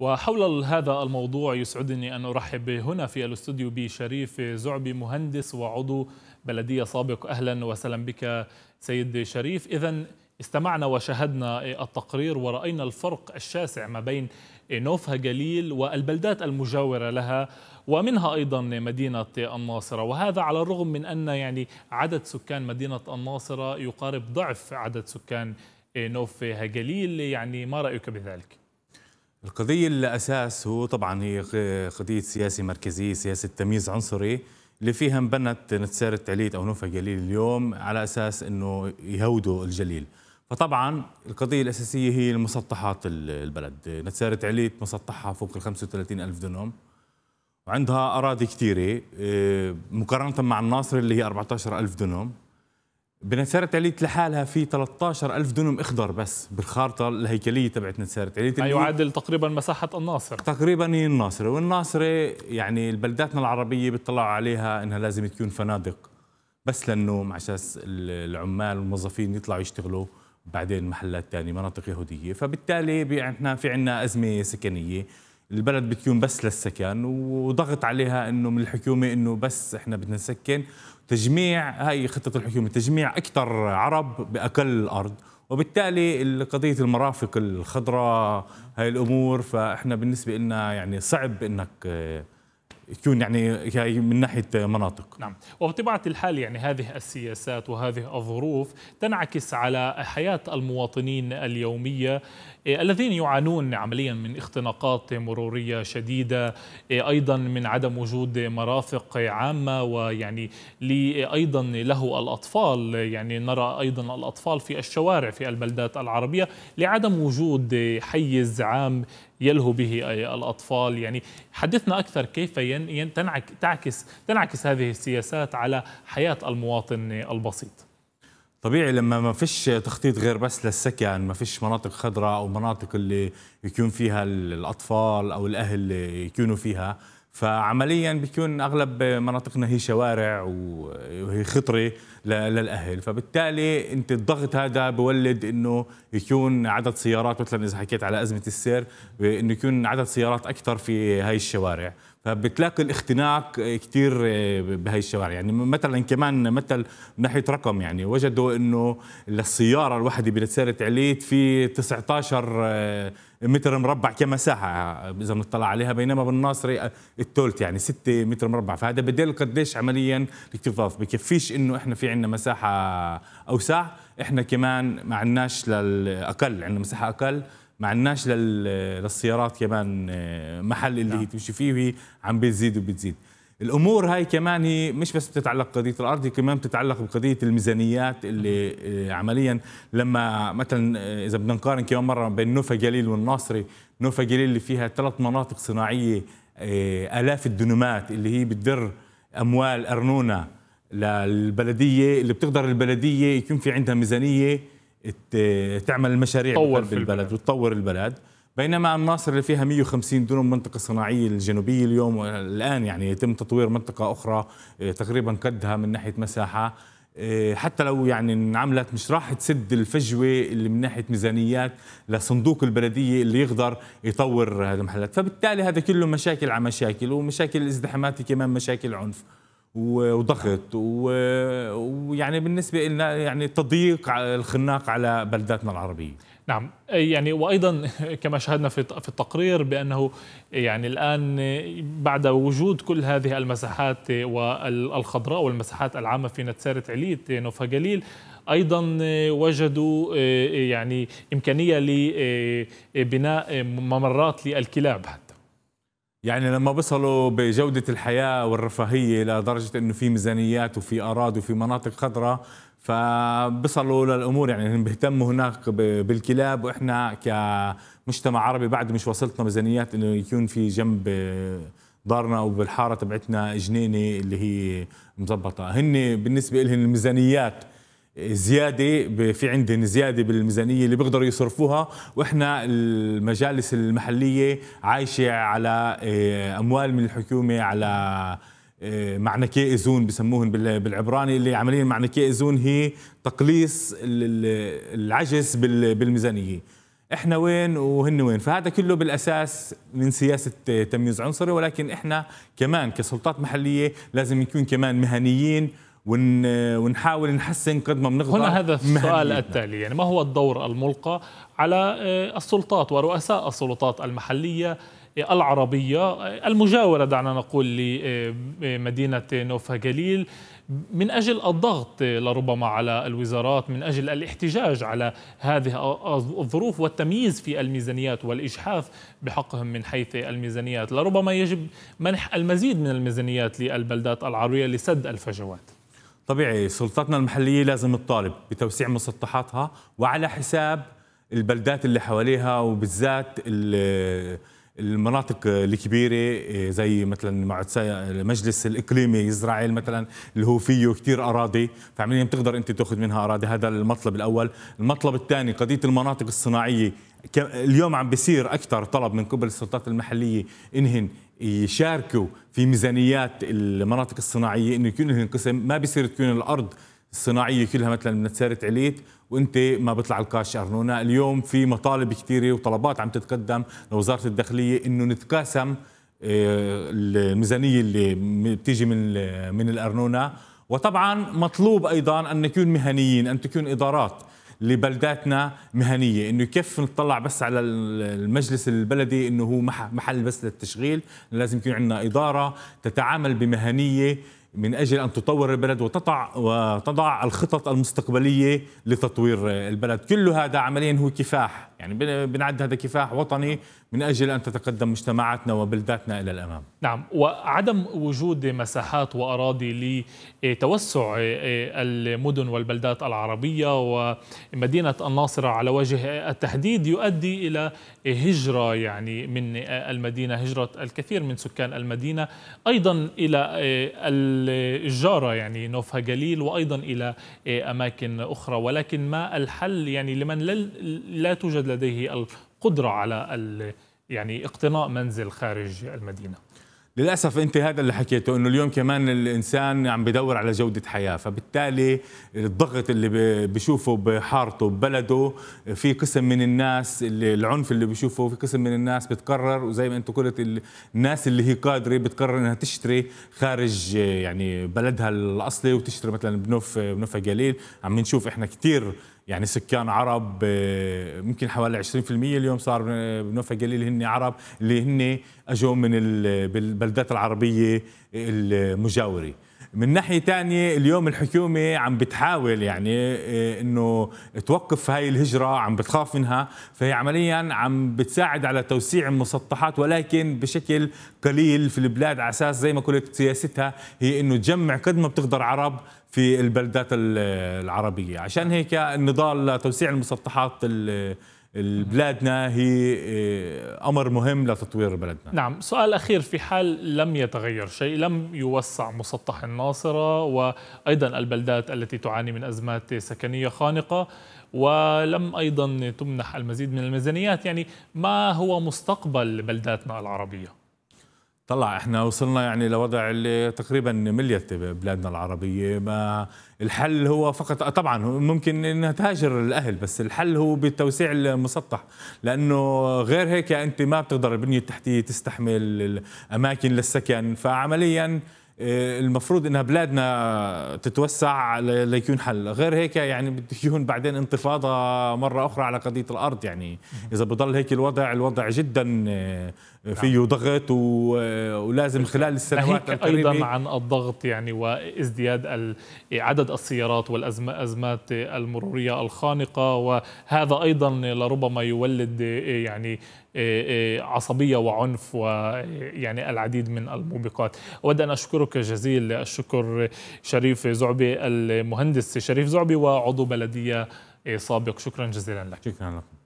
وحول هذا الموضوع يسعدني أن أرحب هنا في الاستوديو بشريف زعبي مهندس وعضو بلدية سابق أهلا وسهلا بك سيد شريف إذا استمعنا وشاهدنا التقرير ورأينا الفرق الشاسع ما بين نوفها جليل والبلدات المجاورة لها ومنها أيضا مدينة الناصرة وهذا على الرغم من أن يعني عدد سكان مدينة الناصرة يقارب ضعف عدد سكان نوفها جليل يعني ما رأيك بذلك؟ القضية الأساس هو طبعا هي قضية سياسة مركزية سياسة تمييز عنصري اللي فيها انبنت نتسارة عليت أو نوفا جليل اليوم على أساس أنه يهودوا الجليل فطبعا القضية الأساسية هي المسطحات البلد نتسارة عليت مسطحها فوق ال 35 ألف دنم وعندها أراضي كثيرة آه، مقارنة مع الناصر اللي هي 14 ألف دنم بنسارة عليت لحالها في 13 ألف دونم إخضر بس بالخارطة الهيكلية تبعت نسارة عليت ما يعادل تقريبا مساحة الناصرة تقريبا هي الناصرة والناصرة يعني البلداتنا العربية بتطلع عليها إنها لازم تكون فنادق بس للنوم عشان العمال والموظفين يطلعوا يشتغلوا بعدين محلات ثانيه مناطق يهوديه فبالتالي احنا في عندنا ازمه سكنيه البلد بتكون بس للسكن وضغط عليها انه من الحكومه انه بس احنا بدنا نسكن تجميع هاي خطه الحكومه تجميع اكثر عرب باقل الارض وبالتالي قضيه المرافق الخضراء هاي الامور فاحنا بالنسبه لنا يعني صعب انك تكون يعني هي من ناحيه مناطق نعم وبطبيعه الحال يعني هذه السياسات وهذه الظروف تنعكس على حياه المواطنين اليوميه إيه، الذين يعانون عمليا من اختناقات مروريه شديده إيه، ايضا من عدم وجود مرافق عامه ويعني إيه، ايضا له الاطفال يعني نرى ايضا الاطفال في الشوارع في البلدات العربيه لعدم وجود حيز عام يلهو به الأطفال يعني حدثنا أكثر كيف تنعكس, تنعكس هذه السياسات على حياة المواطن البسيط طبيعي لما ما فيش تخطيط غير بس للسكن يعني ما فيش مناطق خضراء أو مناطق اللي يكون فيها الأطفال أو الأهل يكونوا فيها فعمليا بيكون اغلب مناطقنا هي شوارع وهي خطره للاهل فبالتالي انت الضغط هذا بولد انه يكون عدد سيارات مثلا اذا حكيت على ازمه السير انه يكون عدد سيارات اكثر في هاي الشوارع فبتلاقي الاختناق كثير آه، بهي الشوارع يعني مثلا كمان مثل من ناحيه رقم يعني وجدوا انه للسياره الواحده بنسالة عليت في 19 آه، متر مربع كمساحه اذا بنطلع عليها بينما بالناصري آه، الثلث يعني 6 متر مربع فهذا بدل قديش عمليا الاكتظاظ بكفيش انه احنا في عندنا مساحه اوسع احنا كمان ما عندناش للاقل عندنا مساحه اقل ما عندناش للسيارات كمان آه، محل اللي نعم. هي تمشي فيه وهي عم بتزيد وبتزيد الامور هاي كمان هي مش بس بتتعلق بقضيه الارض هي كمان بتتعلق بقضيه الميزانيات اللي آه، عمليا لما مثلا آه، اذا بدنا نقارن كمان مره بين نوفا جليل والناصري نوفا جليل اللي فيها ثلاث مناطق صناعيه الاف الدنومات اللي هي بتدر اموال ارنونه للبلديه اللي بتقدر البلديه يكون في عندها ميزانيه تعمل المشاريع تطور في البلد وتطور البلد بينما الناصر اللي فيها 150 دونم منطقه صناعيه الجنوبيه اليوم الان يعني يتم تطوير منطقه اخرى آه، تقريبا قدها من ناحيه مساحه آه، حتى لو يعني انعملت مش راح تسد الفجوه اللي من ناحيه ميزانيات لصندوق البلديه اللي يقدر يطور هذه المحلات، فبالتالي هذا كله مشاكل على مشاكل ومشاكل الازدحامات كمان مشاكل عنف. وضغط ويعني بالنسبه لنا يعني تضييق الخناق على بلداتنا العربيه نعم يعني وايضا كما شاهدنا في في التقرير بانه يعني الان بعد وجود كل هذه المساحات والخضراء والمساحات العامه في نتسارة عليت نوفا جليل ايضا وجدوا آه، آه، يعني امكانيه لبناء ممرات للكلاب يعني لما بصلوا بجودة الحياة والرفاهية لدرجة أنه في ميزانيات وفي أراضي وفي مناطق خضراء فبصلوا للأمور يعني بيهتموا هناك بالكلاب وإحنا كمجتمع عربي بعد مش وصلتنا ميزانيات أنه يكون في جنب دارنا وبالحارة تبعتنا جنينة اللي هي مظبطة هن بالنسبة لهم الميزانيات زياده في عندهم زياده بالميزانيه اللي بيقدروا يصرفوها واحنا المجالس المحليه عايشه على آه، اموال من الحكومه على آه، معنكي ازون بسموهن بالعبراني اللي عمليا معنكي ازون هي تقليص العجز بالميزانيه احنا وين وهن وين فهذا كله بالاساس من سياسه آه، تمييز عنصري ولكن احنا كمان كسلطات محليه لازم نكون كمان مهنيين ون... ونحاول نحسن قد ما بنقدر هنا هذا السؤال التالي يعني ما هو الدور الملقى على آه، السلطات ورؤساء السلطات المحليه آه، العربية آه، المجاورة دعنا نقول لمدينة نوفا جليل من أجل الضغط لربما على الوزارات من أجل الاحتجاج على هذه الظروف والتمييز في الميزانيات والإجحاف بحقهم من حيث الميزانيات لربما يجب منح المزيد من الميزانيات للبلدات العربية لسد الفجوات طبيعي سلطاتنا المحليه لازم تطالب بتوسيع مسطحاتها وعلى حساب البلدات اللي حواليها وبالذات المناطق الكبيره إيه، زي مثلا المجلس الاقليمي يزرعيل مثلا اللي هو فيه كثير اراضي فعمليا بتقدر انت تاخذ منها اراضي هذا المطلب الاول المطلب الثاني قضيه المناطق الصناعيه اليوم عم بيصير اكثر طلب من قبل السلطات المحليه انهن يشاركوا في ميزانيات المناطق الصناعيه انه يكون لهم قسم ما بيصير تكون الارض الصناعيه كلها مثلا من تسارت عليت وانت ما بيطلع الكاش ارنونا اليوم في مطالب كثيره وطلبات عم تتقدم لوزاره الداخليه انه نتقاسم آه، الميزانيه اللي بتيجي من من الارنونا وطبعا مطلوب ايضا ان نكون مهنيين ان تكون ادارات لبلداتنا مهنيه انه كيف نطلع بس على المجلس البلدي انه هو محل بس للتشغيل لازم يكون عندنا اداره تتعامل بمهنيه من اجل ان تطور البلد وتضع وتضع الخطط المستقبليه لتطوير البلد، كل هذا عمليا هو كفاح، يعني بنعد هذا كفاح وطني من أجل أن تتقدم مجتمعاتنا وبلداتنا إلى الأمام نعم وعدم وجود مساحات وأراضي لتوسع آه، آه، المدن والبلدات العربية ومدينة الناصرة على وجه التحديد يؤدي إلى هجرة يعني من المدينة هجرة الكثير من سكان المدينة أيضا إلى آه، الجارة يعني نوفها جليل وأيضا إلى أماكن أخرى ولكن ما الحل يعني لمن لا توجد لديه قدره على يعني اقتناء منزل خارج المدينه للاسف انت هذا اللي حكيته انه اليوم كمان الانسان عم بدور على جوده حياه فبالتالي الضغط اللي بشوفه بحارته ببلده في قسم من الناس اللي العنف اللي بشوفه في قسم من الناس بتقرر وزي ما انت قلت الناس اللي هي قادره بتقرر انها تشتري خارج يعني بلدها الاصلي وتشتري مثلا بنوف بنوفا جليل عم نشوف احنا كثير يعني سكان عرب آه، ممكن حوالي 20% اليوم صار بنوفا قليل هن عرب اللي هن اجوا من البلدات العربيه المجاوره من ناحيه تانية اليوم الحكومه عم بتحاول يعني آه، انه توقف هاي الهجره عم بتخاف منها فهي عمليا عم بتساعد على توسيع المسطحات ولكن بشكل قليل في البلاد على اساس زي ما قلت سياستها هي انه تجمع قد ما بتقدر عرب في البلدات العربيه عشان هيك النضال لتوسيع المسطحات بلادنا هي آه، امر مهم لتطوير بلدنا نعم سؤال اخير في حال لم يتغير شيء لم يوسع مسطح الناصره وايضا البلدات التي تعاني من ازمات سكنيه خانقه ولم ايضا تمنح المزيد من الميزانيات يعني ما هو مستقبل بلداتنا العربيه طلع احنا وصلنا يعني لوضع اللي تقريبا مليت بلادنا العربيه ما الحل هو فقط طبعا ممكن انها تهاجر الاهل بس الحل هو بالتوسيع المسطح لانه غير هيك انت ما بتقدر البنيه التحتيه تستحمل الاماكن للسكن فعمليا آه، المفروض انها بلادنا تتوسع ليكون حل غير هيك يعني بتكون بعدين انتفاضه مره اخرى على قضيه الارض يعني اذا بضل هيك الوضع الوضع جدا آه، نعم. فيه ضغط ولازم خلال السنوات ايضا عن الضغط يعني وازدياد عدد السيارات والازمات المروريه الخانقه وهذا ايضا لربما يولد يعني إيه، إيه، عصبية وعنف ويعني العديد من الموبقات أود أن أشكرك جزيل الشكر شريف زعبي المهندس شريف زعبي وعضو بلدية سابق شكرا جزيلا لك شكرا لكم